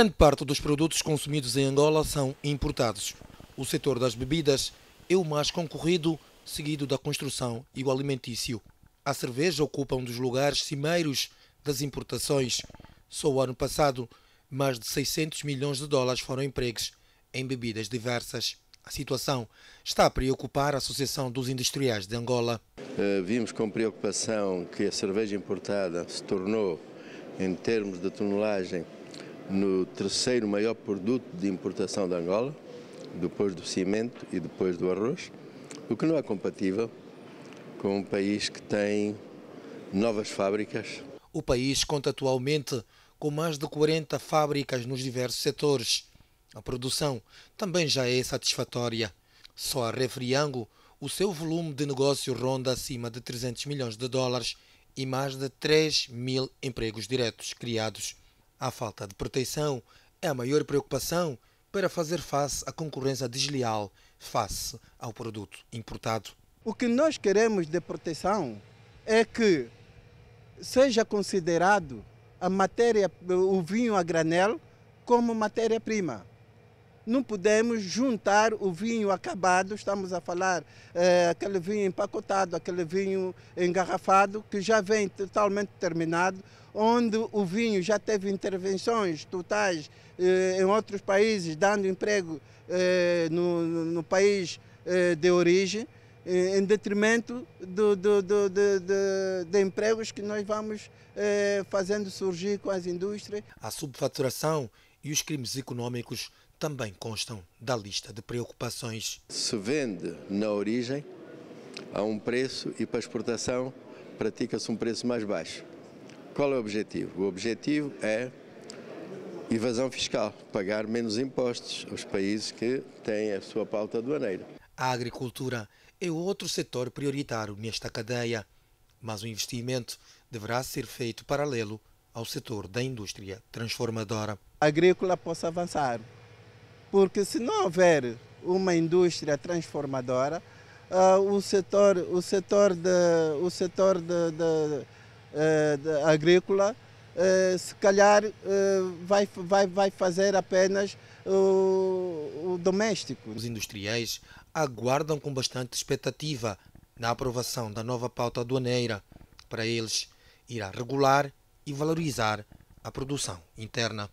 Grande parte dos produtos consumidos em Angola são importados. O setor das bebidas é o mais concorrido, seguido da construção e o alimentício. A cerveja ocupa um dos lugares cimeiros das importações. Só o ano passado, mais de 600 milhões de dólares foram empregues em bebidas diversas. A situação está a preocupar a Associação dos Industriais de Angola. Eh, vimos com preocupação que a cerveja importada se tornou, em termos de tonelagem, no terceiro maior produto de importação de Angola, depois do cimento e depois do arroz, o que não é compatível com um país que tem novas fábricas. O país conta atualmente com mais de 40 fábricas nos diversos setores. A produção também já é satisfatória. Só a Refriango, o seu volume de negócio ronda acima de 300 milhões de dólares e mais de 3 mil empregos diretos criados. A falta de proteção é a maior preocupação para fazer face à concorrência desleal face ao produto importado. O que nós queremos de proteção é que seja considerado a matéria, o vinho a granel como matéria-prima não podemos juntar o vinho acabado, estamos a falar é, aquele vinho empacotado, aquele vinho engarrafado, que já vem totalmente terminado, onde o vinho já teve intervenções totais eh, em outros países, dando emprego eh, no, no, país de origem, em detrimento do, do, do, do, de empregos que nós vamos fazendo surgir com as indústrias. A subfaturação e os crimes econômicos também constam da lista de preocupações. Se vende na origem a um preço e para exportação pratica-se um preço mais baixo. Qual é o objetivo? O objetivo é evasão fiscal, pagar menos impostos aos países que têm a sua pauta aduaneira. A agricultura é outro setor prioritário nesta cadeia, mas o investimento deverá ser feito paralelo ao setor da indústria transformadora. A agrícola possa avançar, porque se não houver uma indústria transformadora, uh, o setor, o setor, de, o setor de, de, eh, de agrícola Uh, se calhar uh, vai, vai, vai fazer apenas o, doméstico. Os industriais aguardam com bastante expectativa na aprovação da nova pauta aduaneira. Para eles, irá regular e valorizar a produção interna.